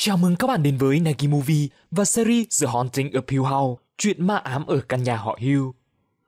Chào mừng các bạn đến với Nagi Movie và series The Haunting of Hill House, chuyện ma ám ở căn nhà họ Hill.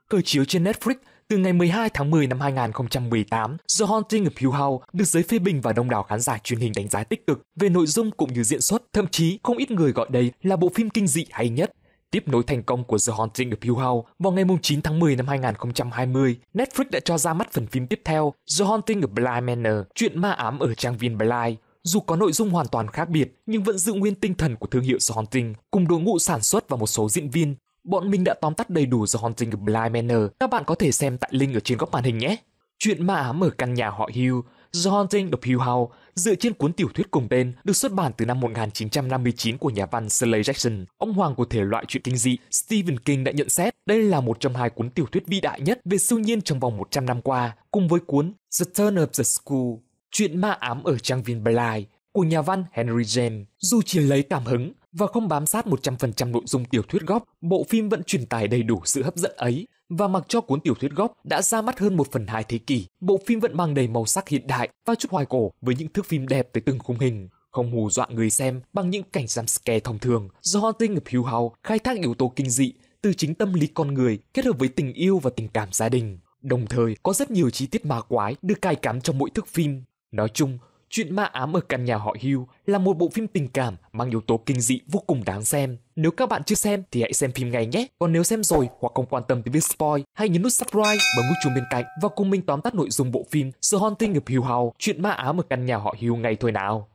Khởi chiếu trên Netflix từ ngày 12 tháng 10 năm 2018, The Haunting of Hill House được giới phê bình và đông đảo khán giả truyền hình đánh giá tích cực về nội dung cũng như diễn xuất, thậm chí không ít người gọi đây là bộ phim kinh dị hay nhất Tiếp nối thành công của The Haunting of Hill House, vào ngày 9 tháng 10 năm 2020, Netflix đã cho ra mắt phần phim tiếp theo The Haunting of Bly Manor, chuyện ma ám ở trang viên Bly. Dù có nội dung hoàn toàn khác biệt, nhưng vẫn giữ nguyên tinh thần của thương hiệu The Haunting, cùng đội ngũ sản xuất và một số diễn viên. Bọn mình đã tóm tắt đầy đủ The Haunting of Bly Manor, các bạn có thể xem tại link ở trên góc màn hình nhé. Chuyện ma ám ở căn nhà họ Hugh. The Haunting of Hill House dựa trên cuốn tiểu thuyết cùng tên được xuất bản từ năm 1959 của nhà văn Shirley Jackson, ông hoàng của thể loại truyện kinh dị. Stephen King đã nhận xét đây là một trong hai cuốn tiểu thuyết vĩ đại nhất về siêu nhiên trong vòng 100 năm qua, cùng với cuốn The Turn of the School, chuyện ma ám ở trang viên Bly của nhà văn Henry James. Dù chỉ lấy cảm hứng và không bám sát 100% nội dung tiểu thuyết góp, bộ phim vẫn truyền tải đầy đủ sự hấp dẫn ấy. Và mặc cho cuốn tiểu thuyết góp đã ra mắt hơn một phần hai thế kỷ, bộ phim vẫn mang đầy màu sắc hiện đại và chút hoài cổ với những thước phim đẹp tới từng khung hình không hù dọa người xem bằng những cảnh jump scare thông thường. Do Haunting of Hill House khai thác yếu tố kinh dị từ chính tâm lý con người kết hợp với tình yêu và tình cảm gia đình. Đồng thời có rất nhiều chi tiết ma quái được cài cắm trong mỗi thước phim. Nói chung, Chuyện ma ám ở căn nhà họ Hugh là một bộ phim tình cảm mang yếu tố kinh dị vô cùng đáng xem. Nếu các bạn chưa xem thì hãy xem phim ngay nhé. Còn nếu xem rồi hoặc không quan tâm tới việc spoil, hãy nhấn nút subscribe bấm nút chuông bên cạnh và cùng mình tóm tắt nội dung bộ phim The Haunting of Hill House, chuyện ma ám ở căn nhà họ Hugh ngay thôi nào.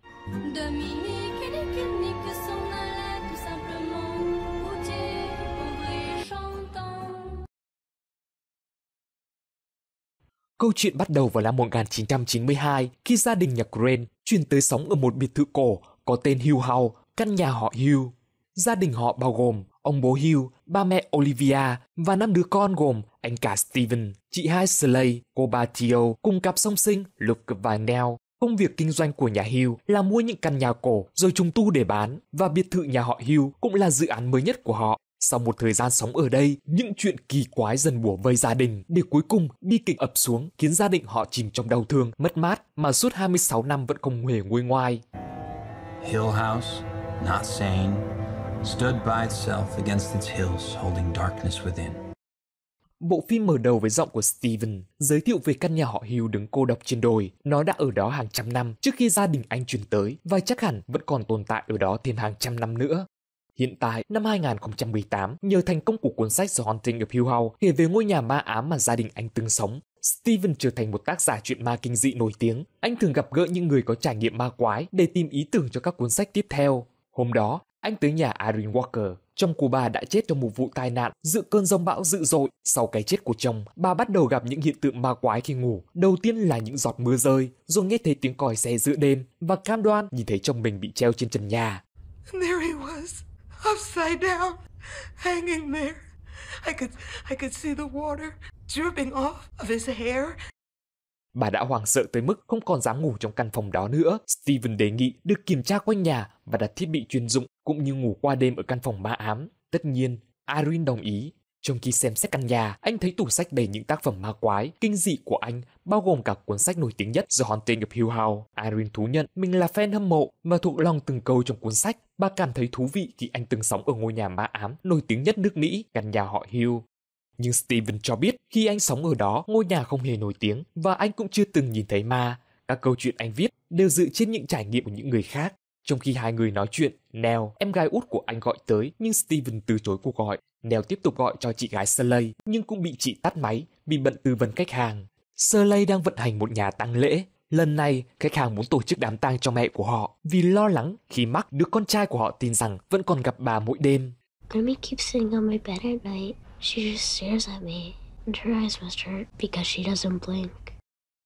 Dominique. Câu chuyện bắt đầu vào năm 1992 khi gia đình nhà Green chuyển tới sống ở một biệt thự cổ có tên Hugh House, căn nhà họ Hugh. Gia đình họ bao gồm ông bố Hugh, ba mẹ Olivia và năm đứa con gồm anh cả Steven, chị hai Slay, cô ba Theo cùng cặp song sinh Luke và Nell. Công việc kinh doanh của nhà Hugh là mua những căn nhà cổ rồi trùng tu để bán và biệt thự nhà họ Hugh cũng là dự án mới nhất của họ. Sau một thời gian sống ở đây, những chuyện kỳ quái dần bủa vây gia đình, để cuối cùng bi kịch ập xuống khiến gia đình họ chìm trong đau thương, mất mát mà suốt 26 năm vẫn không hề nguôi ngoai. Hill House, not sane, stood by itself against its hills holding darkness within. Bộ phim mở đầu với giọng của Steven, giới thiệu về căn nhà họ Hill đứng cô độc trên đồi. Nó đã ở đó hàng trăm năm trước khi gia đình anh chuyển tới và chắc hẳn vẫn còn tồn tại ở đó thêm hàng trăm năm nữa. Hiện tại, năm 2018, nhờ thành công của cuốn sách The Haunting of Hill House kể về ngôi nhà ma ám mà gia đình anh từng sống, Steven trở thành một tác giả truyện ma kinh dị nổi tiếng. Anh thường gặp gỡ những người có trải nghiệm ma quái để tìm ý tưởng cho các cuốn sách tiếp theo. Hôm đó, anh tới nhà Irene Walker. trong của bà đã chết trong một vụ tai nạn giữa cơn giông bão dữ dội. Sau cái chết của chồng, bà bắt đầu gặp những hiện tượng ma quái khi ngủ. Đầu tiên là những giọt mưa rơi, rồi nghe thấy tiếng còi xe giữa đêm và cam đoan nhìn thấy chồng mình bị treo trên trần nhà. And there he was upside down, hanging there. I could, I could see the water dripping off of his hair. Bà đã hoảng sợ tới mức không còn dám ngủ trong căn phòng đó nữa. Steven đề nghị được kiểm tra quanh nhà và đặt thiết bị chuyên dụng cũng như ngủ qua đêm ở căn phòng ma ám. Tất nhiên, Arin đồng ý trong khi xem xét căn nhà, anh thấy tủ sách đầy những tác phẩm ma quái, kinh dị của anh, bao gồm cả cuốn sách nổi tiếng nhất The Haunting of Hill House. Irene thú nhận mình là fan hâm mộ và thuộc lòng từng câu trong cuốn sách. Bà cảm thấy thú vị khi anh từng sống ở ngôi nhà ma ám nổi tiếng nhất nước Mỹ, căn nhà họ Hill. Nhưng Steven cho biết khi anh sống ở đó, ngôi nhà không hề nổi tiếng và anh cũng chưa từng nhìn thấy ma. Các câu chuyện anh viết đều dựa trên những trải nghiệm của những người khác. Trong khi hai người nói chuyện, Nell, em gái út của anh gọi tới nhưng Steven từ chối cuộc gọi. Nèo tiếp tục gọi cho chị gái Slay nhưng cũng bị chị tắt máy vì bận tư vấn khách hàng. Slay đang vận hành một nhà tang lễ. Lần này, khách hàng muốn tổ chức đám tang cho mẹ của họ vì lo lắng khi mắc đứa con trai của họ tin rằng vẫn còn gặp bà mỗi đêm. Grammy keeps sitting on my bed at night. She just stares at me and her eyes must hurt because she doesn't blink.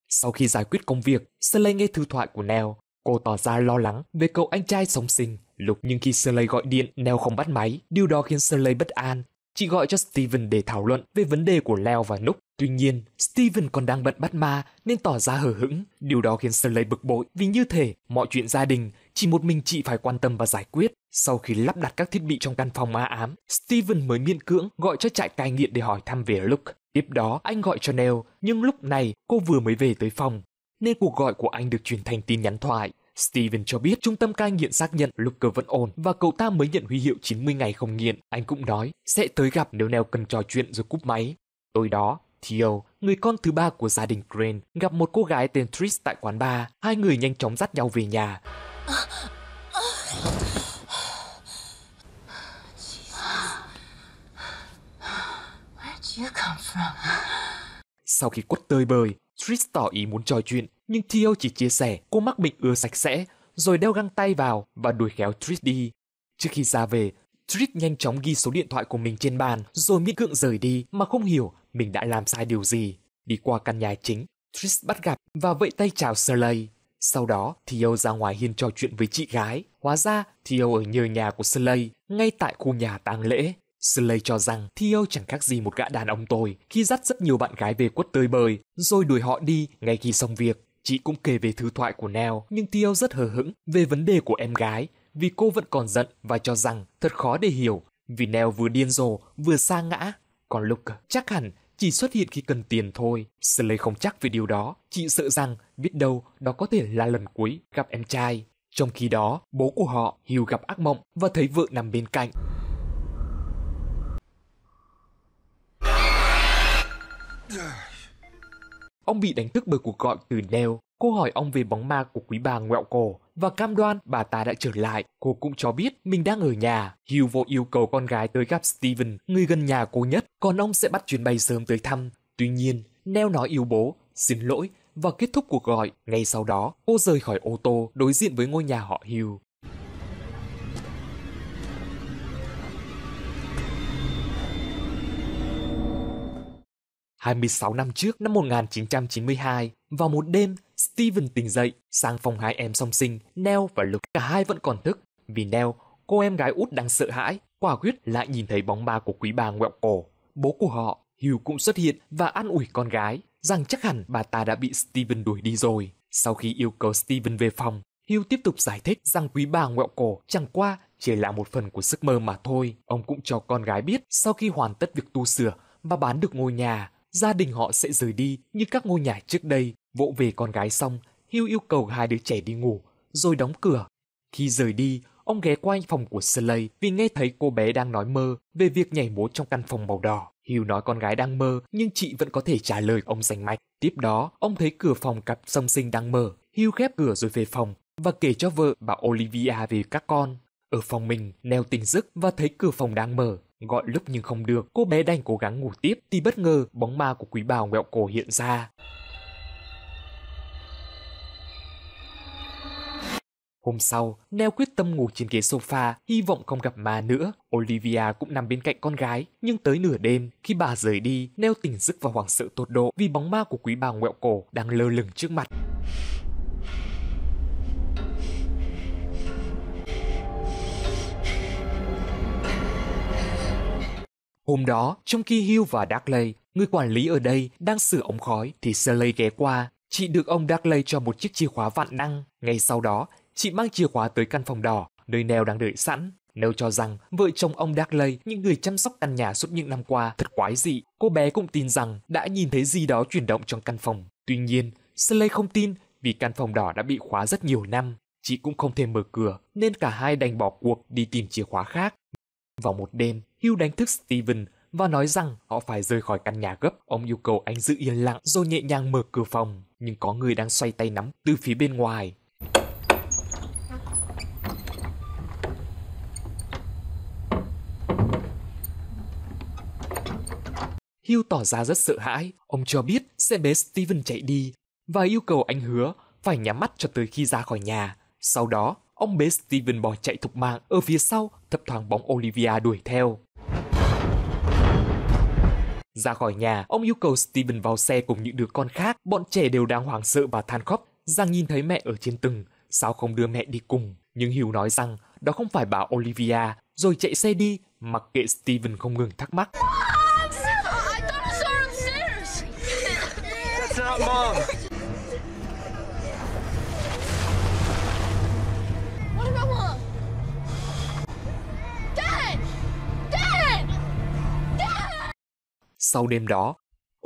Sau khi giải quyết công việc, Slay nghe thư thoại của Nell. Cô tỏ ra lo lắng về cậu anh trai sống sinh Lúc nhưng khi Shirley gọi điện, Nell không bắt máy. Điều đó khiến Shirley bất an Chị gọi cho Steven để thảo luận về vấn đề của Leo và Núc. Tuy nhiên, Steven còn đang bận bắt ma nên tỏ ra hờ hững. Điều đó khiến Shirley bực bội vì như thể mọi chuyện gia đình chỉ một mình chị phải quan tâm và giải quyết. Sau khi lắp đặt các thiết bị trong căn phòng ma ám, Steven mới miễn cưỡng gọi cho trại cai nghiện để hỏi thăm về Luke. Tiếp đó, anh gọi cho Nell, nhưng lúc này cô vừa mới về tới phòng nên cuộc gọi của anh được chuyển thành tin nhắn thoại. Steven cho biết trung tâm cai nghiện xác nhận Luker vẫn ổn và cậu ta mới nhận huy hiệu 90 ngày không nghiện. Anh cũng nói sẽ tới gặp nếu Neo cần trò chuyện rồi cúp máy. Tối đó, Theo, người con thứ ba của gia đình Crane, gặp một cô gái tên Tris tại quán bar. Hai người nhanh chóng dắt nhau về nhà. Sau khi quất tơi bời, Tris tỏ ý muốn trò chuyện, nhưng Theo chỉ chia sẻ cô mắc bệnh ưa sạch sẽ, rồi đeo găng tay vào và đuổi khéo Trish đi. Trước khi ra về, Trish nhanh chóng ghi số điện thoại của mình trên bàn rồi miễn cưỡng rời đi mà không hiểu mình đã làm sai điều gì. Đi qua căn nhà chính, Trish bắt gặp và vẫy tay chào Shirley. Sau đó, Theo ra ngoài hiên trò chuyện với chị gái. Hóa ra, Theo ở nhờ nhà của Shirley, ngay tại khu nhà tang lễ. Slay cho rằng Theo chẳng khác gì một gã đàn ông tồi khi dắt rất nhiều bạn gái về quất tơi bời, rồi đuổi họ đi ngay khi xong việc. Chị cũng kể về thứ thoại của neo nhưng Theo rất hờ hững về vấn đề của em gái vì cô vẫn còn giận và cho rằng thật khó để hiểu vì neo vừa điên rồ vừa sa ngã. Còn Luke chắc hẳn chỉ xuất hiện khi cần tiền thôi. Slay không chắc về điều đó, chị sợ rằng biết đâu đó có thể là lần cuối gặp em trai. Trong khi đó, bố của họ Hugh gặp ác mộng và thấy vợ nằm bên cạnh. Yeah. Ông bị đánh thức bởi cuộc gọi từ Nell. Cô hỏi ông về bóng ma của quý bà ngoẹo cổ và cam đoan bà ta đã trở lại. Cô cũng cho biết mình đang ở nhà. Hugh vô yêu cầu con gái tới gặp Steven, người gần nhà cô nhất, còn ông sẽ bắt chuyến bay sớm tới thăm. Tuy nhiên, Nell nói yêu bố, xin lỗi và kết thúc cuộc gọi. Ngay sau đó, cô rời khỏi ô tô đối diện với ngôi nhà họ Hugh. 26 năm trước, năm 1992, vào một đêm, Steven tỉnh dậy, sang phòng hai em song sinh, Nell và Luke. Cả hai vẫn còn thức, vì Nell, cô em gái út đang sợ hãi, quả quyết lại nhìn thấy bóng ma của quý bà ngoẹo cổ. Bố của họ, Hugh cũng xuất hiện và an ủi con gái, rằng chắc hẳn bà ta đã bị Steven đuổi đi rồi. Sau khi yêu cầu Steven về phòng, Hugh tiếp tục giải thích rằng quý bà ngoẹo cổ chẳng qua chỉ là một phần của giấc mơ mà thôi. Ông cũng cho con gái biết sau khi hoàn tất việc tu sửa và bán được ngôi nhà, gia đình họ sẽ rời đi như các ngôi nhà trước đây, vỗ về con gái xong, Hiếu yêu cầu hai đứa trẻ đi ngủ, rồi đóng cửa. Khi rời đi, ông ghé qua phòng của Slay vì nghe thấy cô bé đang nói mơ về việc nhảy múa trong căn phòng màu đỏ. Hiếu nói con gái đang mơ nhưng chị vẫn có thể trả lời ông rành mạch. Tiếp đó, ông thấy cửa phòng cặp song sinh đang mở. Hiếu khép cửa rồi về phòng và kể cho vợ bà Olivia về các con. Ở phòng mình, Neo tỉnh giấc và thấy cửa phòng đang mở. Gọi lúc nhưng không được, cô bé đành cố gắng ngủ tiếp thì bất ngờ bóng ma của quý bào ngẹo cổ hiện ra. Hôm sau, Neo quyết tâm ngủ trên ghế sofa, hy vọng không gặp ma nữa. Olivia cũng nằm bên cạnh con gái, nhưng tới nửa đêm, khi bà rời đi, Neo tỉnh giấc và hoảng sợ tột độ vì bóng ma của quý bà ngoẹo cổ đang lơ lửng trước mặt. Hôm đó, trong khi Hill và Darkley, người quản lý ở đây đang sửa ống khói thì Shelley ghé qua. Chị được ông Darkley cho một chiếc chìa khóa vạn năng. Ngay sau đó, chị mang chìa khóa tới căn phòng đỏ, nơi Neo đang đợi sẵn. Neo cho rằng vợ chồng ông Darkley, những người chăm sóc căn nhà suốt những năm qua, thật quái dị. Cô bé cũng tin rằng đã nhìn thấy gì đó chuyển động trong căn phòng. Tuy nhiên, Shelley không tin vì căn phòng đỏ đã bị khóa rất nhiều năm. Chị cũng không thể mở cửa nên cả hai đành bỏ cuộc đi tìm chìa khóa khác. Vào một đêm, Hugh đánh thức Steven và nói rằng họ phải rời khỏi căn nhà gấp. Ông yêu cầu anh giữ yên lặng rồi nhẹ nhàng mở cửa phòng, nhưng có người đang xoay tay nắm từ phía bên ngoài. Hugh tỏ ra rất sợ hãi. Ông cho biết sẽ bế Steven chạy đi và yêu cầu anh hứa phải nhắm mắt cho tới khi ra khỏi nhà. Sau đó, ông bế Steven bỏ chạy thục mạng ở phía sau, thập thoáng bóng Olivia đuổi theo. Ra khỏi nhà, ông yêu cầu Steven vào xe cùng những đứa con khác. Bọn trẻ đều đang hoảng sợ và than khóc. Giang nhìn thấy mẹ ở trên tầng. sao không đưa mẹ đi cùng? Nhưng Hugh nói rằng đó không phải bà Olivia, rồi chạy xe đi, mặc kệ Steven không ngừng thắc mắc. Mom, Sau đêm đó,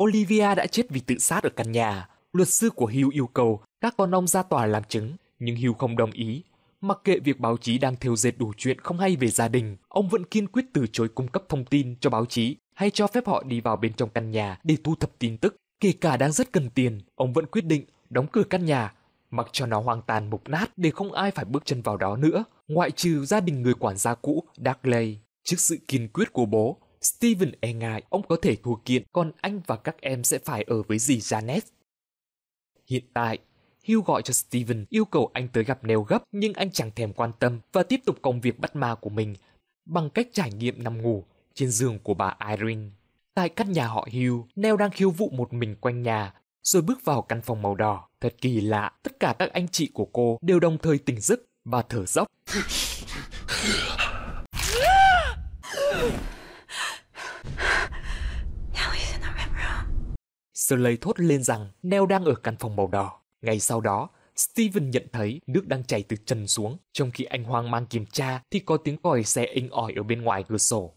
Olivia đã chết vì tự sát ở căn nhà. Luật sư của Hugh yêu cầu các con ông ra tòa làm chứng, nhưng Hugh không đồng ý. Mặc kệ việc báo chí đang thêu dệt đủ chuyện không hay về gia đình, ông vẫn kiên quyết từ chối cung cấp thông tin cho báo chí hay cho phép họ đi vào bên trong căn nhà để thu thập tin tức. Kể cả đang rất cần tiền, ông vẫn quyết định đóng cửa căn nhà, mặc cho nó hoang tàn mục nát để không ai phải bước chân vào đó nữa, ngoại trừ gia đình người quản gia cũ Darkley. Trước sự kiên quyết của bố, Steven e ngại ông có thể thua kiện còn anh và các em sẽ phải ở với dì Janet. Hiện tại, Hugh gọi cho Steven yêu cầu anh tới gặp Neil gấp nhưng anh chẳng thèm quan tâm và tiếp tục công việc bắt ma của mình bằng cách trải nghiệm nằm ngủ trên giường của bà Irene. Tại căn nhà họ Hugh, Neil đang khiêu vụ một mình quanh nhà rồi bước vào căn phòng màu đỏ. Thật kỳ lạ, tất cả các anh chị của cô đều đồng thời tỉnh giấc và thở dốc. Shirley thốt lên rằng Neo đang ở căn phòng màu đỏ. Ngay sau đó, Steven nhận thấy nước đang chảy từ trần xuống, trong khi anh hoang mang kiểm tra thì có tiếng còi xe inh ỏi ở bên ngoài cửa sổ.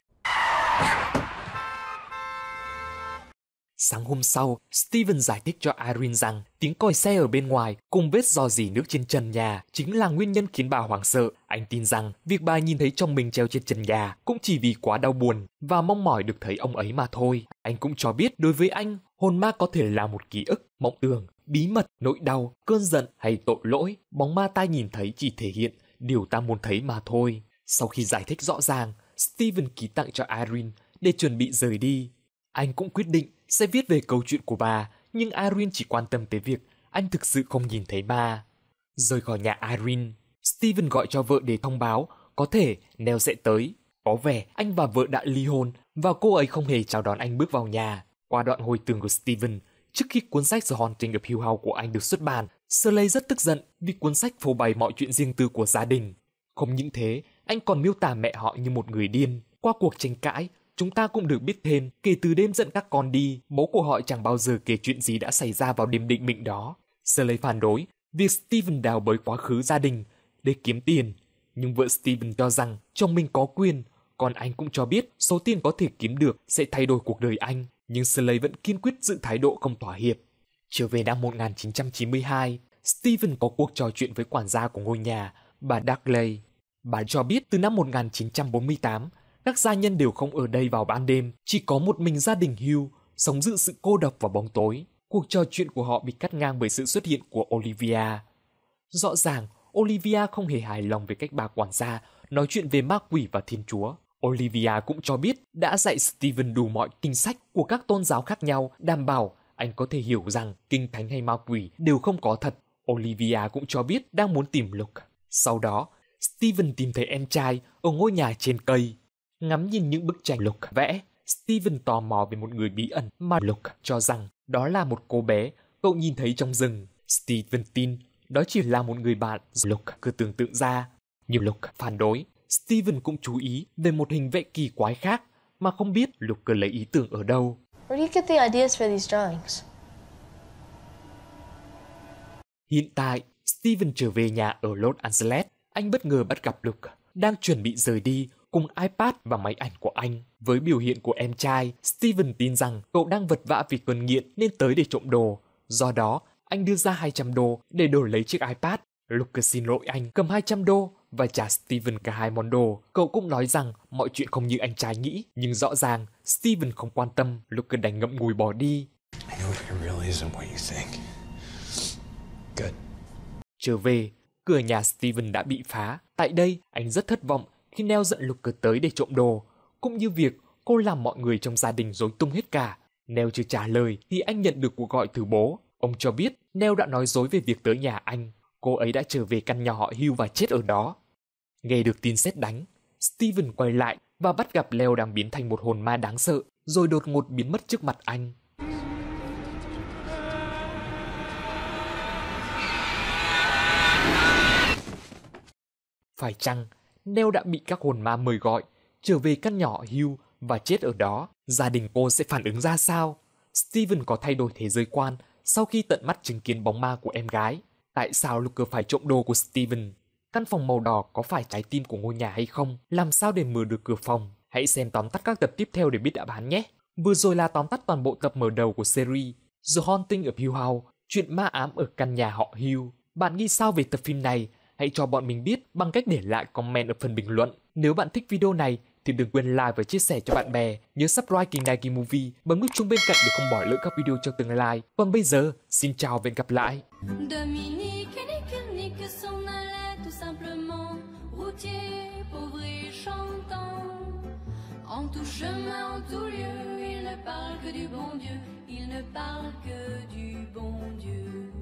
Sáng hôm sau, Steven giải thích cho Irene rằng tiếng còi xe ở bên ngoài cùng vết dò dỉ nước trên trần nhà chính là nguyên nhân khiến bà hoảng sợ. Anh tin rằng việc bà nhìn thấy chồng mình treo trên trần nhà cũng chỉ vì quá đau buồn và mong mỏi được thấy ông ấy mà thôi. Anh cũng cho biết đối với anh, Hồn ma có thể là một ký ức, mộng tường, bí mật, nỗi đau, cơn giận hay tội lỗi. Bóng ma ta nhìn thấy chỉ thể hiện điều ta muốn thấy mà thôi. Sau khi giải thích rõ ràng, Steven ký tặng cho Irene để chuẩn bị rời đi. Anh cũng quyết định sẽ viết về câu chuyện của bà, nhưng Irene chỉ quan tâm tới việc anh thực sự không nhìn thấy ma. Rời khỏi nhà Irene, Steven gọi cho vợ để thông báo có thể Nell sẽ tới. Có vẻ anh và vợ đã ly hôn và cô ấy không hề chào đón anh bước vào nhà. Qua đoạn hồi tưởng của Steven, trước khi cuốn sách The Haunting of Hill House của anh được xuất bản, Shirley rất tức giận vì cuốn sách phô bày mọi chuyện riêng tư của gia đình. Không những thế, anh còn miêu tả mẹ họ như một người điên. Qua cuộc tranh cãi, chúng ta cũng được biết thêm kể từ đêm dẫn các con đi, bố của họ chẳng bao giờ kể chuyện gì đã xảy ra vào đêm định mệnh đó. Shirley phản đối việc Steven đào bới quá khứ gia đình để kiếm tiền. Nhưng vợ Steven cho rằng chồng mình có quyền, còn anh cũng cho biết số tiền có thể kiếm được sẽ thay đổi cuộc đời anh nhưng Slade vẫn kiên quyết giữ thái độ không thỏa hiệp. Trở về năm 1992, Steven có cuộc trò chuyện với quản gia của ngôi nhà, bà Darkley. Bà cho biết từ năm 1948, các gia nhân đều không ở đây vào ban đêm, chỉ có một mình gia đình Hugh, sống giữ sự cô độc và bóng tối. Cuộc trò chuyện của họ bị cắt ngang bởi sự xuất hiện của Olivia. Rõ ràng, Olivia không hề hài lòng về cách bà quản gia nói chuyện về ma quỷ và thiên chúa. Olivia cũng cho biết đã dạy Stephen đủ mọi kinh sách của các tôn giáo khác nhau đảm bảo anh có thể hiểu rằng kinh thánh hay ma quỷ đều không có thật. Olivia cũng cho biết đang muốn tìm Luke. Sau đó, Steven tìm thấy em trai ở ngôi nhà trên cây. Ngắm nhìn những bức tranh Luke vẽ, Steven tò mò về một người bí ẩn mà Luke cho rằng đó là một cô bé cậu nhìn thấy trong rừng. Steven tin đó chỉ là một người bạn Luke cứ tưởng tượng ra. Nhưng Luke phản đối Steven cũng chú ý về một hình vẽ kỳ quái khác mà không biết Luke lấy ý tưởng ở đâu. Hiện tại, Steven trở về nhà ở Los Angeles. Anh bất ngờ bắt gặp Luke đang chuẩn bị rời đi cùng iPad và máy ảnh của anh. Với biểu hiện của em trai, Steven tin rằng cậu đang vật vã vì cơn nghiện nên tới để trộm đồ. Do đó, anh đưa ra 200 đô để đổi lấy chiếc iPad. Luke xin lỗi anh cầm 200 đô và trả Steven cả hai món đồ. Cậu cũng nói rằng mọi chuyện không như anh trai nghĩ, nhưng rõ ràng Steven không quan tâm, lúc cứ đánh ngậm ngùi bỏ đi. Trở về, cửa nhà Steven đã bị phá. Tại đây, anh rất thất vọng khi Neo giận Luke tới để trộm đồ, cũng như việc cô làm mọi người trong gia đình rối tung hết cả. Neo chưa trả lời thì anh nhận được cuộc gọi từ bố. Ông cho biết Neo đã nói dối về việc tới nhà anh cô ấy đã trở về căn nhà họ hưu và chết ở đó. Nghe được tin xét đánh, Steven quay lại và bắt gặp Leo đang biến thành một hồn ma đáng sợ, rồi đột ngột biến mất trước mặt anh. Phải chăng, leo đã bị các hồn ma mời gọi, trở về căn nhỏ hưu và chết ở đó, gia đình cô sẽ phản ứng ra sao? Steven có thay đổi thế giới quan sau khi tận mắt chứng kiến bóng ma của em gái. Tại sao Luker phải trộm đồ của Steven? Căn phòng màu đỏ có phải trái tim của ngôi nhà hay không? Làm sao để mở được cửa phòng? Hãy xem tóm tắt các tập tiếp theo để biết đáp án nhé. Vừa rồi là tóm tắt toàn bộ tập mở đầu của series The Haunting of Hill House, chuyện ma ám ở căn nhà họ Hill. Bạn nghĩ sao về tập phim này? Hãy cho bọn mình biết bằng cách để lại comment ở phần bình luận. Nếu bạn thích video này thì đừng quên like và chia sẻ cho bạn bè. Nhớ subscribe kênh Nike Movie bấm nút chuông bên cạnh để không bỏ lỡ các video trong tương lai. Còn bây giờ, xin chào và hẹn gặp lại. Dominique. que s'en allait tout simplement, routier, pauvre et chantant. En tout chemin, en tout lieu, il ne parle que du bon Dieu, il ne parle que du bon Dieu.